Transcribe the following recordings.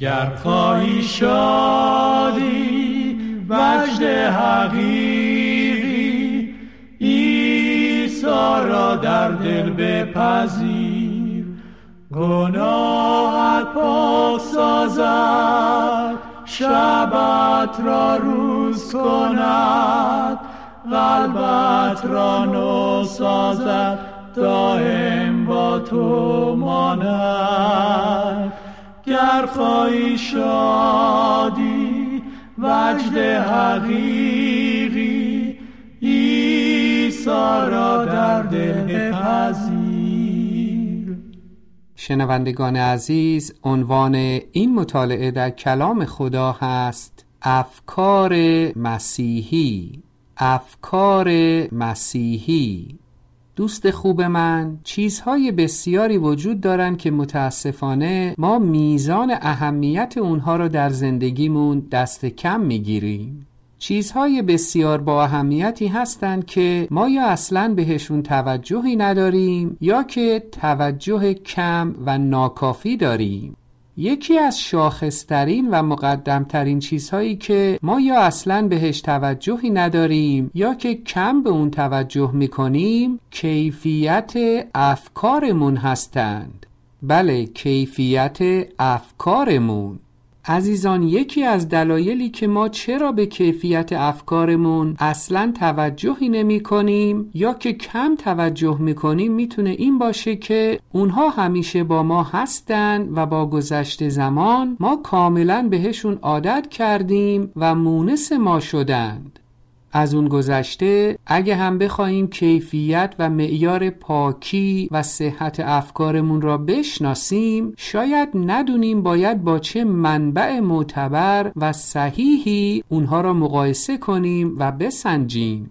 گر خواهی شادی وجد حقیقی ایسا را در دل بپذیر گناهت پاک سازد شبت را روز کند قلبت را نو سازد دائم با تو ماند گر شادی وجد حقیقی ایسا را در دل پذیر شنوندگان عزیز عنوان این مطالعه در کلام خدا هست افکار مسیحی افکار مسیحی دوست خوب من چیزهای بسیاری وجود دارند که متاسفانه ما میزان اهمیت اونها را در زندگیمون دست کم میگیریم چیزهای بسیار با اهمیتی هستند که ما یا اصلا بهشون توجهی نداریم یا که توجه کم و ناکافی داریم یکی از شاخصترین و مقدمترین چیزهایی که ما یا اصلا بهش توجهی نداریم یا که کم به اون توجه میکنیم کیفیت افکارمون هستند بله کیفیت افکارمون عزیزان یکی از دلایلی که ما چرا به کیفیت افکارمون اصلا توجهی نمی کنیم یا که کم توجه می کنیم میتونه این باشه که اونها همیشه با ما هستن و با گذشت زمان ما کاملا بهشون عادت کردیم و مونس ما شدند از اون گذشته اگه هم بخواهیم کیفیت و معیار پاکی و صحت افکارمون را بشناسیم شاید ندونیم باید با چه منبع معتبر و صحیحی اونها را مقایسه کنیم و بسنجیم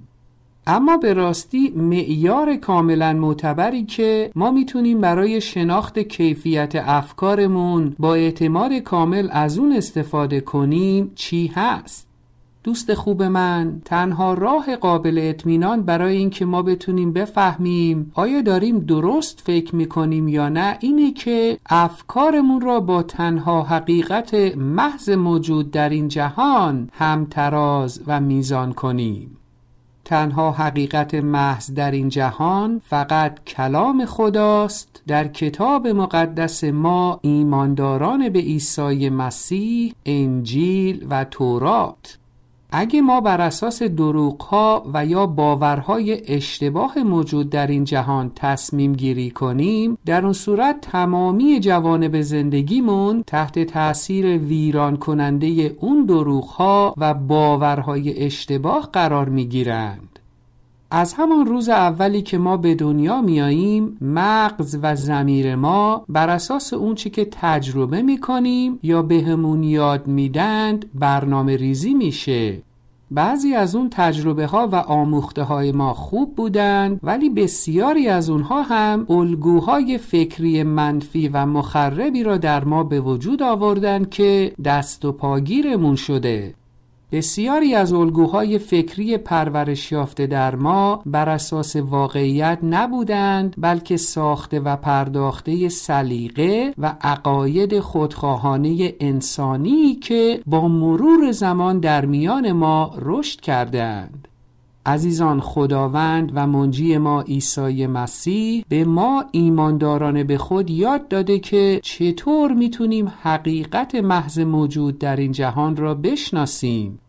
اما به راستی معیار کاملا معتبری که ما میتونیم برای شناخت کیفیت افکارمون با اعتماد کامل از اون استفاده کنیم چی هست دوست خوب من تنها راه قابل اطمینان برای اینکه ما بتونیم بفهمیم آیا داریم درست فکر میکنیم یا نه اینه که افکارمون را با تنها حقیقت محض موجود در این جهان همتراز و میزان کنیم تنها حقیقت محض در این جهان فقط کلام خداست در کتاب مقدس ما ایمانداران به عیسی مسیح انجیل و تورات اگه ما بر اساس دروغها و یا باورهای اشتباه موجود در این جهان تصمیم گیری کنیم در اون صورت تمامی جوانب زندگیمون تحت تاثیر ویران کننده اون دروغها و باورهای اشتباه قرار می گیرن. از همان روز اولی که ما به دنیا میاییم مغز و زمیر ما بر اساس اون چی که تجربه میکنیم یا بهمون یاد میدند برنامه ریزی میشه بعضی از اون تجربه ها و آموخته های ما خوب بودند ولی بسیاری از اونها هم الگوهای فکری منفی و مخربی را در ما به وجود آوردند که دست و پاگیرمون شده بسیاری از الگوهای فکری پرورش یافته در ما بر اساس واقعیت نبودند بلکه ساخته و پرداخته سلیقه و عقاید خودخواهانه انسانی که با مرور زمان در میان ما رشد کردند عزیزان خداوند و منجی ما عیسی مسیح به ما ایمانداران به خود یاد داده که چطور میتونیم حقیقت محض موجود در این جهان را بشناسیم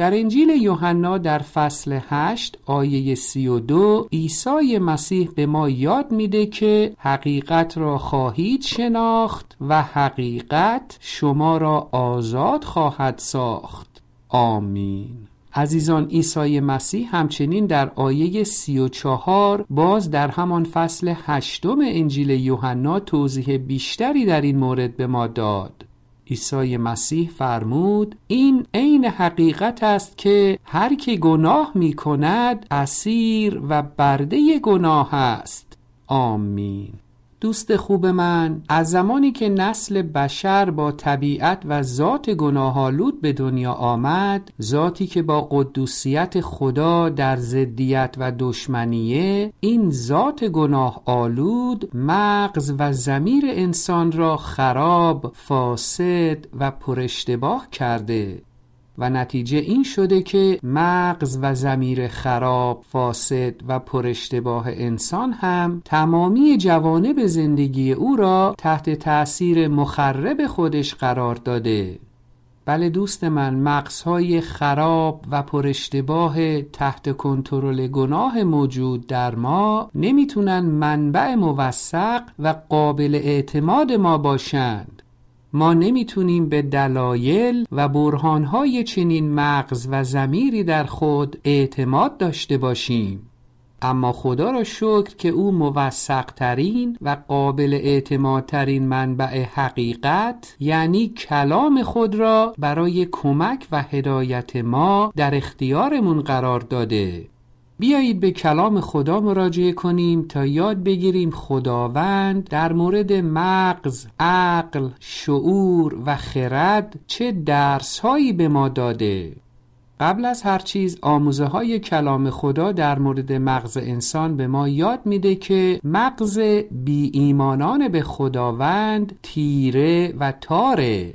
در انجیل یوحنا در فصل 8 آیه 32 عیسی مسیح به ما یاد میده که حقیقت را خواهید شناخت و حقیقت شما را آزاد خواهد ساخت آمین عزیزان عیسی مسیح همچنین در آیه 34 باز در همان فصل هشتم انجیل یوحنا توضیح بیشتری در این مورد به ما داد عیسی مسیح فرمود این عین حقیقت است که هر که گناه می کند اسیر و برده گناه است آمین دوست خوب من از زمانی که نسل بشر با طبیعت و ذات گناهالود به دنیا آمد ذاتی که با قدوسیت خدا در ضدیت و دشمنیه این ذات گناه آلود مغز و زمیر انسان را خراب فاسد و اشتباه کرده و نتیجه این شده که مغز و زمیر خراب، فاسد و پراشتباه انسان هم تمامی جوانب زندگی او را تحت تأثیر مخرب خودش قرار داده بله دوست من مغزهای خراب و پراشتباه تحت کنترل گناه موجود در ما نمیتونن منبع موثق و قابل اعتماد ما باشند ما نمیتونیم به دلایل و برهانهای چنین مغز و زمیری در خود اعتماد داشته باشیم اما خدا را شکر که او موثقترین و قابل اعتمادترین منبع حقیقت یعنی کلام خود را برای کمک و هدایت ما در اختیارمون قرار داده بیایید به کلام خدا مراجعه کنیم تا یاد بگیریم خداوند در مورد مغز، عقل، شعور و خرد چه درسهایی به ما داده. قبل از هر چیز آموزه های کلام خدا در مورد مغز انسان به ما یاد میده که مغز بی ایمانان به خداوند تیره و تاره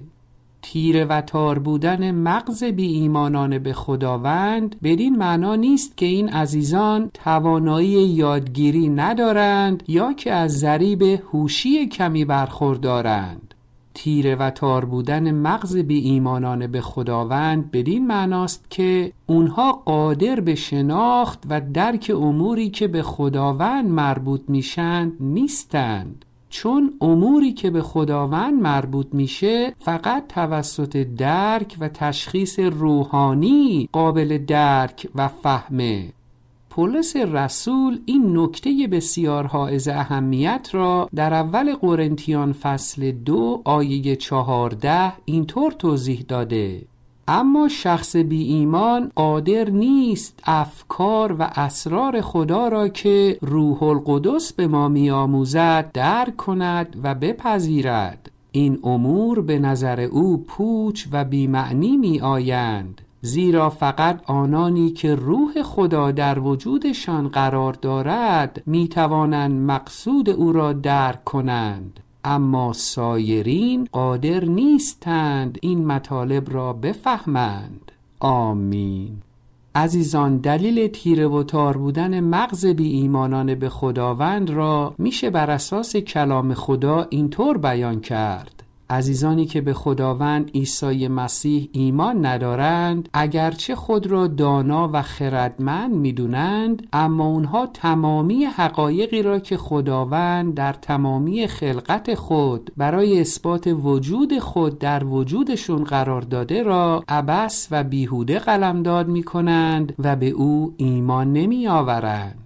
تیره و تار بودن مغز بی ایمانان به خداوند بدین معنا نیست که این عزیزان توانایی یادگیری ندارند یا که از ذریب هوشی کمی برخوردارند تیره و تار بودن مغز بی ایمانان به خداوند بدین معناست که اونها قادر به شناخت و درک اموری که به خداوند مربوط میشند نیستند چون اموری که به خداوند مربوط میشه فقط توسط درک و تشخیص روحانی قابل درک و فهمه پولس رسول این نکته بسیار حائز اهمیت را در اول قرنتیان فصل دو آیه چهارده اینطور توضیح داده اما شخص بی ایمان قادر نیست افکار و اسرار خدا را که روح القدس به ما آموزد درک کند و بپذیرد این امور به نظر او پوچ و بیمعنی می آیند زیرا فقط آنانی که روح خدا در وجودشان قرار دارد می توانند مقصود او را درک کنند اما سایرین قادر نیستند این مطالب را بفهمند آمین عزیزان دلیل تیره و تار بودن مغز بی ایمانان به خداوند را میشه بر اساس کلام خدا اینطور بیان کرد عزیزانی که به خداوند عیسی مسیح ایمان ندارند اگرچه خود را دانا و خردمند میدونند اما اونها تمامی حقایقی را که خداوند در تمامی خلقت خود برای اثبات وجود خود در وجودشون قرار داده را عبس و بیهوده قلمداد می کنند و به او ایمان نمیآورند.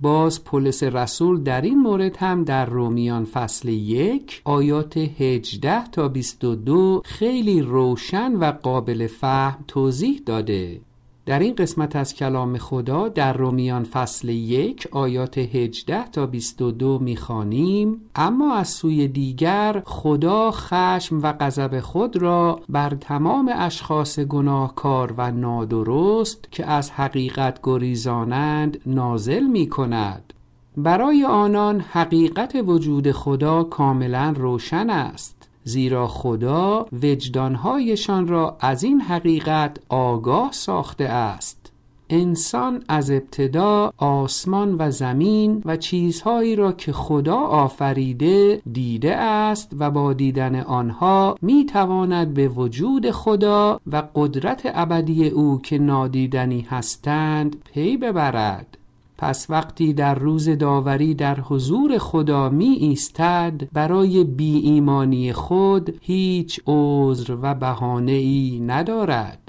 باز پولس رسول در این مورد هم در رومیان فصل یک آیات 18 تا 22 خیلی روشن و قابل فهم توضیح داده در این قسمت از کلام خدا در رومیان فصل یک آیات 18 تا 22 میخوانیم اما از سوی دیگر خدا خشم و غضب خود را بر تمام اشخاص گناهکار و نادرست که از حقیقت گریزانند نازل می کند برای آنان حقیقت وجود خدا کاملا روشن است زیرا خدا وجدانهایشان را از این حقیقت آگاه ساخته است انسان از ابتدا آسمان و زمین و چیزهایی را که خدا آفریده دیده است و با دیدن آنها می تواند به وجود خدا و قدرت ابدی او که نادیدنی هستند پی ببرد پس وقتی در روز داوری در حضور خدا می ایستد برای بی ایمانی خود هیچ عذر و بهانه ای ندارد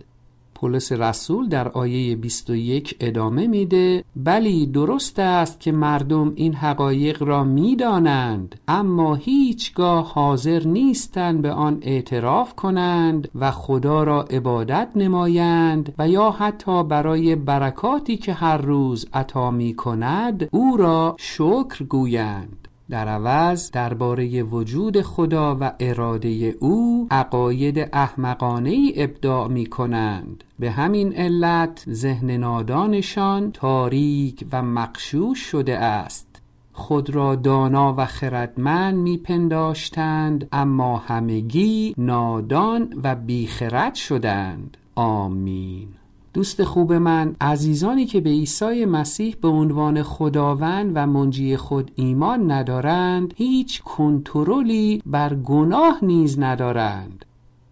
پولس رسول در آیه 21 ادامه میده بلی درست است که مردم این حقایق را میدانند اما هیچگاه حاضر نیستند به آن اعتراف کنند و خدا را عبادت نمایند و یا حتی برای برکاتی که هر روز عطا می کند او را شکر گویند در عوض درباره وجود خدا و اراده او عقاید احمقانه ای ابداع می کنند به همین علت ذهن نادانشان تاریک و مقشوش شده است خود را دانا و خردمند میپنداشتند اما همگی نادان و بیخرد شدند آمین دوست خوب من عزیزانی که به عیسی مسیح به عنوان خداوند و منجی خود ایمان ندارند هیچ کنترلی بر گناه نیز ندارند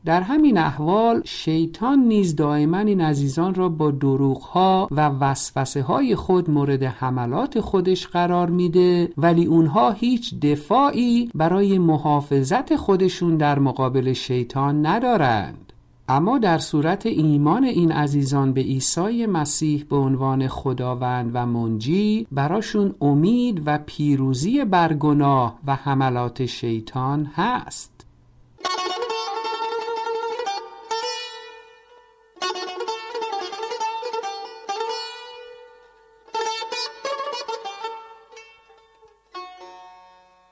در همین احوال شیطان نیز دائما این عزیزان را با دروغها و وسوسه های خود مورد حملات خودش قرار میده ولی اونها هیچ دفاعی برای محافظت خودشون در مقابل شیطان ندارند اما در صورت ایمان این عزیزان به عیسی مسیح به عنوان خداوند و منجی براشون امید و پیروزی بر گناه و حملات شیطان هست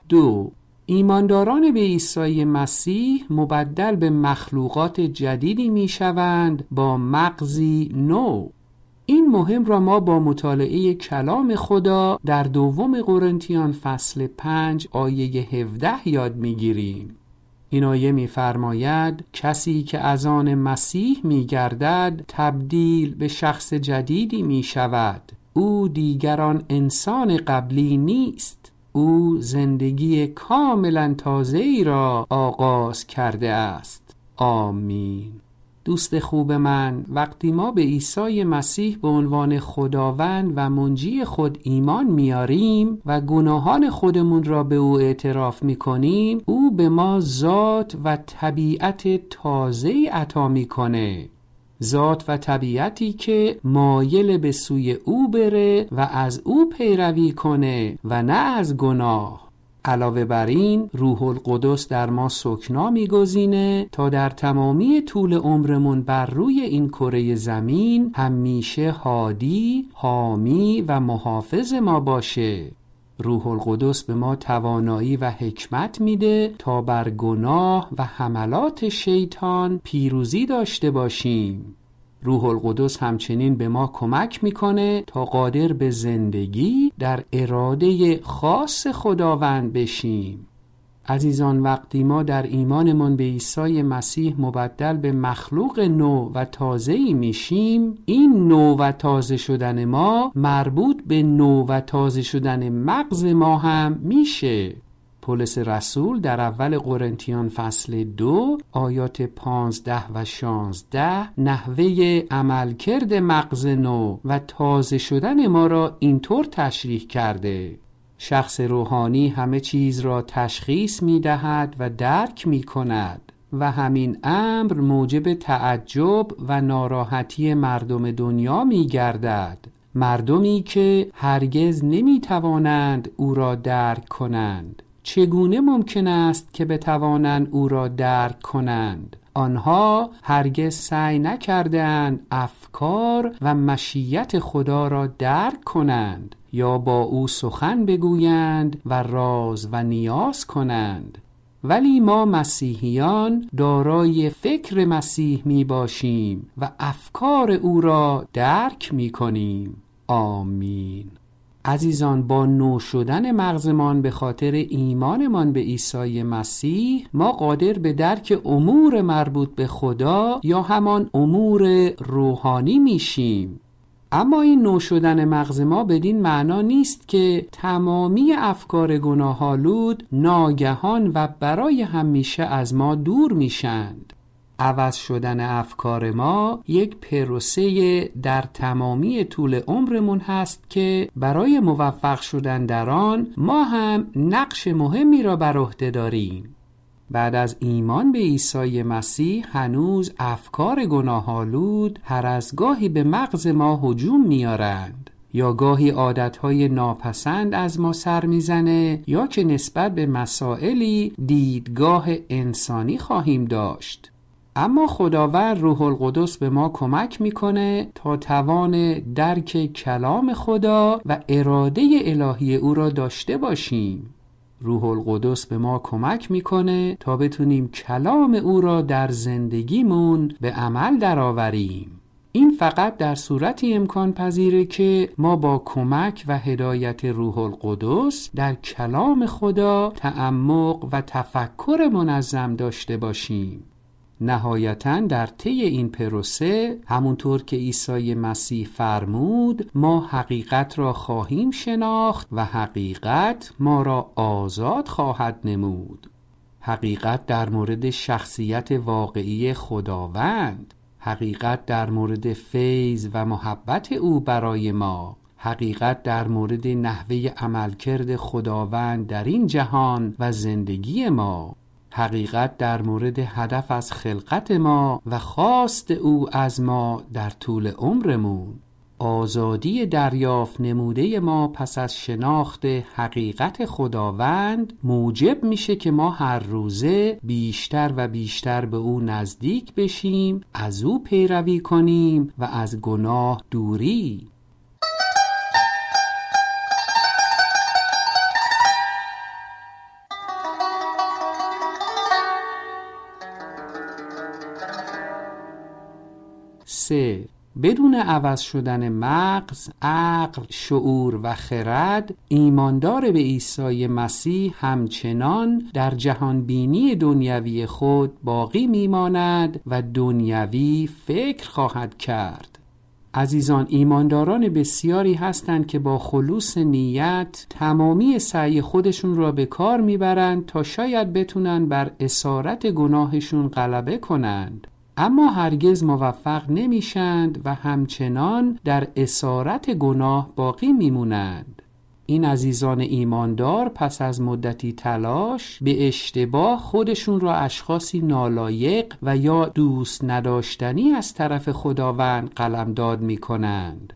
دو ایمانداران به عیسی مسیح مبدل به مخلوقات جدیدی می شوند با مغزی نو این مهم را ما با مطالعه کلام خدا در دوم قرنتیان فصل 5 آیه 17 یاد می گیریم. این آیه میفرماید کسی که از آن مسیح می گردد تبدیل به شخص جدیدی می شود او دیگران انسان قبلی نیست او زندگی کاملا تازه ای را آغاز کرده است آمین دوست خوب من وقتی ما به عیسی مسیح به عنوان خداوند و منجی خود ایمان میاریم و گناهان خودمون را به او اعتراف میکنیم او به ما ذات و طبیعت تازه عطا میکنه ذات و طبیعتی که مایل به سوی او بره و از او پیروی کنه و نه از گناه علاوه بر این روح القدس در ما سکنا میگزینه تا در تمامی طول عمرمون بر روی این کره زمین همیشه هادی، حامی و محافظ ما باشه روح القدس به ما توانایی و حکمت میده تا بر گناه و حملات شیطان پیروزی داشته باشیم روح القدس همچنین به ما کمک میکنه تا قادر به زندگی در اراده خاص خداوند بشیم عزیزان وقتی ما در ایمانمان به عیسی مسیح مبدل به مخلوق نو و تازه میشیم این نو و تازه شدن ما مربوط به نو و تازه شدن مغز ما هم میشه پولس رسول در اول قرنتیان فصل دو آیات پانزده و شانزده نحوه عملکرد مغز نو و تازه شدن ما را اینطور تشریح کرده شخص روحانی همه چیز را تشخیص می دهد و درک می کند و همین امر موجب تعجب و ناراحتی مردم دنیا می گردد مردمی که هرگز نمی توانند او را درک کنند چگونه ممکن است که بتوانند او را درک کنند آنها هرگز سعی نکردند افکار و مشیت خدا را درک کنند یا با او سخن بگویند و راز و نیاز کنند ولی ما مسیحیان دارای فکر مسیح می باشیم و افکار او را درک می کنیم آمین عزیزان با نو شدن مغزمان به خاطر ایمانمان به عیسی مسیح ما قادر به درک امور مربوط به خدا یا همان امور روحانی میشیم اما این نو شدن مغز ما بدین معنا نیست که تمامی افکار گناهالود ناگهان و برای همیشه از ما دور میشند عوض شدن افکار ما یک پروسه در تمامی طول عمرمون هست که برای موفق شدن در آن ما هم نقش مهمی را بر عهده داریم بعد از ایمان به عیسی مسیح هنوز افکار گناهالود هر از گاهی به مغز ما هجوم میارند یا گاهی عادتهای ناپسند از ما سر میزنه یا که نسبت به مسائلی دیدگاه انسانی خواهیم داشت اما خداوند روح القدس به ما کمک میکنه تا توان درک کلام خدا و اراده الهی او را داشته باشیم روح القدس به ما کمک میکنه تا بتونیم کلام او را در زندگیمون به عمل درآوریم این فقط در صورتی امکان پذیره که ما با کمک و هدایت روح القدس در کلام خدا تعمق و تفکر منظم داشته باشیم نهایتا در طی این پروسه همونطور که عیسی مسیح فرمود ما حقیقت را خواهیم شناخت و حقیقت ما را آزاد خواهد نمود حقیقت در مورد شخصیت واقعی خداوند حقیقت در مورد فیض و محبت او برای ما حقیقت در مورد نحوه عملکرد خداوند در این جهان و زندگی ما حقیقت در مورد هدف از خلقت ما و خواست او از ما در طول عمرمون آزادی دریافت نموده ما پس از شناخت حقیقت خداوند موجب میشه که ما هر روزه بیشتر و بیشتر به او نزدیک بشیم از او پیروی کنیم و از گناه دوری بدون عوض شدن مغز، عقل، شعور و خرد ایماندار به عیسی مسیح همچنان در جهان بینی دنیوی خود باقی میماند و دنیوی فکر خواهد کرد عزیزان ایمانداران بسیاری هستند که با خلوص نیت تمامی سعی خودشون را به کار میبرند تا شاید بتونن بر اسارت گناهشون غلبه کنند اما هرگز موفق نمیشند و همچنان در اسارت گناه باقی میمونند این عزیزان ایماندار پس از مدتی تلاش به اشتباه خودشون را اشخاصی نالایق و یا دوست نداشتنی از طرف خداوند قلمداد می کنند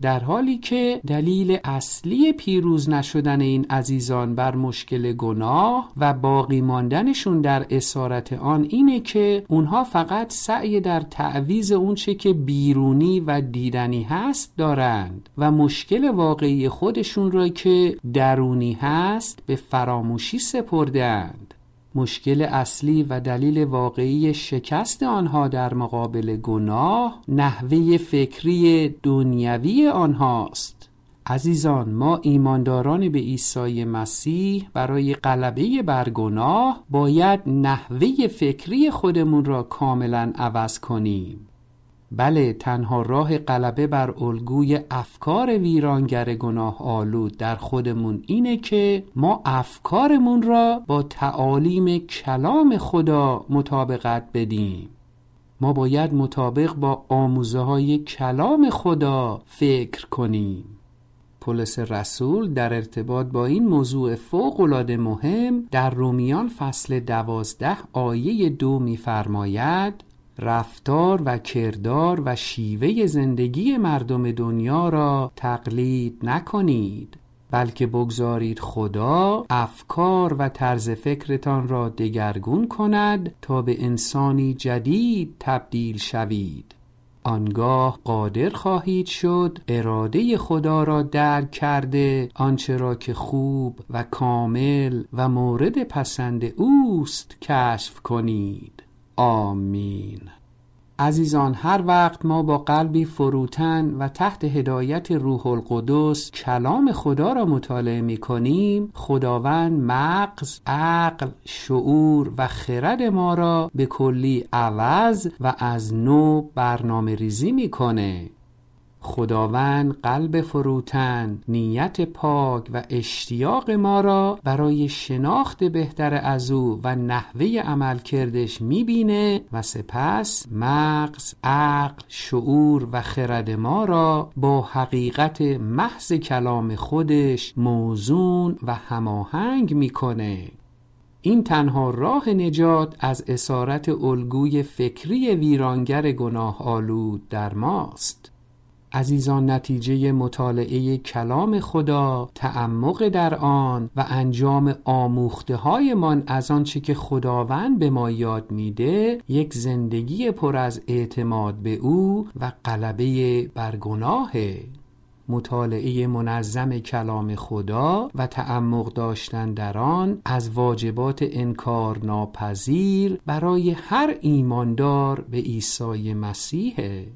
در حالی که دلیل اصلی پیروز نشدن این عزیزان بر مشکل گناه و باقی ماندنشون در اسارت آن اینه که اونها فقط سعی در تعویز اونچه که بیرونی و دیدنی هست دارند و مشکل واقعی خودشون را که درونی هست به فراموشی سپردند مشکل اصلی و دلیل واقعی شکست آنها در مقابل گناه نحوه فکری دنیوی آنهاست عزیزان ما ایمانداران به عیسی مسیح برای غلبه بر گناه باید نحوه فکری خودمون را کاملا عوض کنیم بله تنها راه غلبه بر الگوی افکار ویرانگر گناه آلود در خودمون اینه که ما افکارمون را با تعالیم کلام خدا مطابقت بدیم ما باید مطابق با آموزه های کلام خدا فکر کنیم پولس رسول در ارتباط با این موضوع فوقالعاده مهم در رومیان فصل دوازده آیه دو میفرماید رفتار و کردار و شیوه زندگی مردم دنیا را تقلید نکنید بلکه بگذارید خدا افکار و طرز فکرتان را دگرگون کند تا به انسانی جدید تبدیل شوید آنگاه قادر خواهید شد اراده خدا را درک کرده آنچه را که خوب و کامل و مورد پسند اوست کشف کنید آمین عزیزان هر وقت ما با قلبی فروتن و تحت هدایت روح القدس کلام خدا را مطالعه می کنیم خداوند مغز، عقل، شعور و خرد ما را به کلی عوض و از نو برنامه ریزی می کنه. خداوند قلب فروتن نیت پاک و اشتیاق ما را برای شناخت بهتر از او و نحوه عملکردش میبینه و سپس مغز عقل شعور و خرد ما را با حقیقت محض کلام خودش موزون و هماهنگ میکنه این تنها راه نجات از اسارت الگوی فکری ویرانگر گناه آلود در ماست عزیزان نتیجه مطالعه کلام خدا تعمق در آن و انجام آموخته هایمان از آنچه که خداوند به ما یاد میده یک زندگی پر از اعتماد به او و قلبه برگناه مطالعه منظم کلام خدا و تعمق داشتن در آن از واجبات انکار ناپذیر برای هر ایماندار به عیسی مسیحه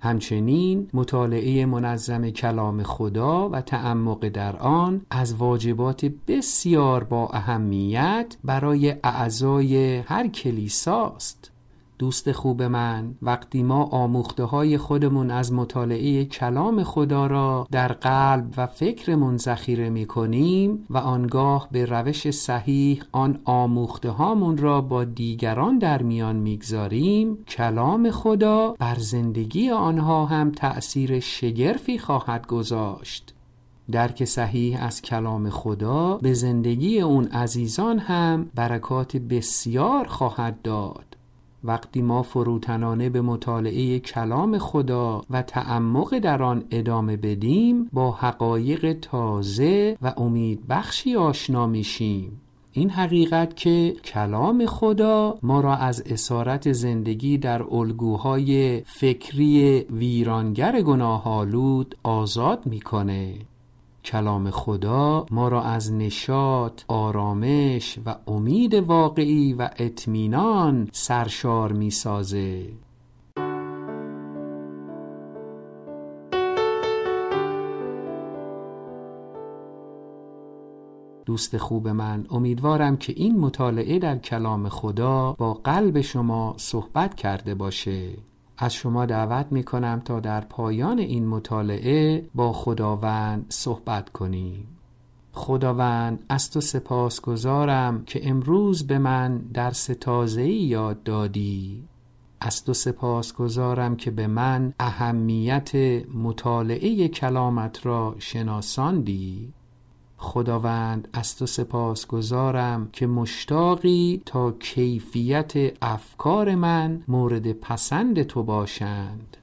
همچنین مطالعه منظم کلام خدا و تعمق در آن از واجبات بسیار با اهمیت برای اعضای هر کلیساست دوست خوب من وقتی ما آموخته های خودمون از مطالعه کلام خدا را در قلب و فکرمون ذخیره می کنیم و آنگاه به روش صحیح آن آموخته را با دیگران در میان میگذاریم کلام خدا بر زندگی آنها هم تأثیر شگرفی خواهد گذاشت درک صحیح از کلام خدا به زندگی اون عزیزان هم برکات بسیار خواهد داد وقتی ما فروتنانه به مطالعه کلام خدا و تعمق در آن ادامه بدیم با حقایق تازه و امید بخشی آشنا میشیم این حقیقت که کلام خدا ما را از اسارت زندگی در الگوهای فکری ویرانگر گناهالود آزاد میکنه کلام خدا ما را از نشاط آرامش و امید واقعی و اطمینان سرشار می سازه دوست خوب من امیدوارم که این مطالعه در کلام خدا با قلب شما صحبت کرده باشه از شما دعوت می کنم تا در پایان این مطالعه با خداوند صحبت کنیم خداوند از تو سپاس گذارم که امروز به من درس تازه یاد دادی از تو سپاس گذارم که به من اهمیت مطالعه کلامت را شناساندی خداوند از تو سپاس گذارم که مشتاقی تا کیفیت افکار من مورد پسند تو باشند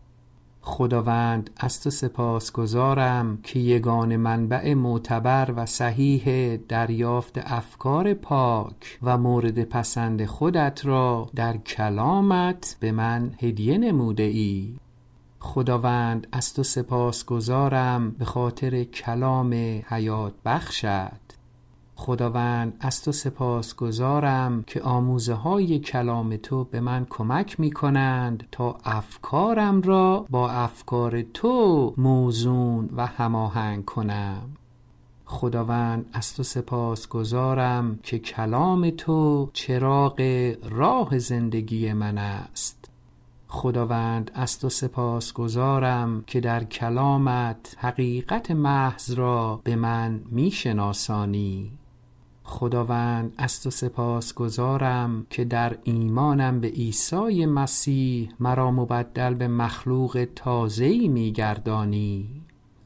خداوند از تو سپاس گذارم که یگان منبع معتبر و صحیح دریافت افکار پاک و مورد پسند خودت را در کلامت به من هدیه نموده ای خداوند از تو سپاس گذارم به خاطر کلام حیات بخشد خداوند از تو سپاس گذارم که آموزه های کلام تو به من کمک می کنند تا افکارم را با افکار تو موزون و هماهنگ کنم خداوند از تو سپاس گذارم که کلام تو چراغ راه زندگی من است خداوند از تو سپاس گذارم که در کلامت حقیقت محض را به من میشناسانی. خداوند از تو سپاس گذارم که در ایمانم به عیسی مسیح مرا مبدل به مخلوق تازه‌ای میگردانی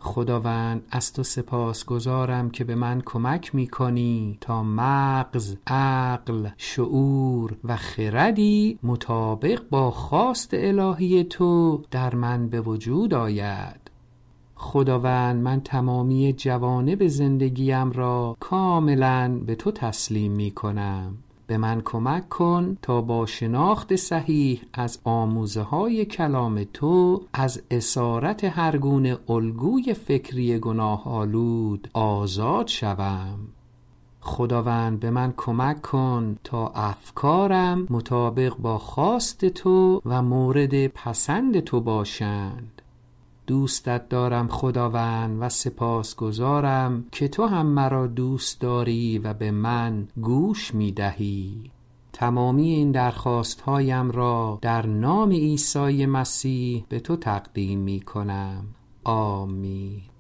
خداوند از تو سپاس گذارم که به من کمک می کنی تا مغز عقل شعور و خردی مطابق با خواست الهی تو در من به وجود آید خداوند من تمامی جوانب زندگیم را کاملا به تو تسلیم می کنم به من کمک کن تا با شناخت صحیح از آموزه های کلام تو از اسارت هرگونه الگوی فکری گناه آزاد شوم خداوند به من کمک کن تا افکارم مطابق با خواست تو و مورد پسند تو باشند دوستت دارم خداوند و سپاس گذارم که تو هم مرا دوست داری و به من گوش می دهی تمامی این هایم را در نام عیسی مسیح به تو تقدیم می کنم آمین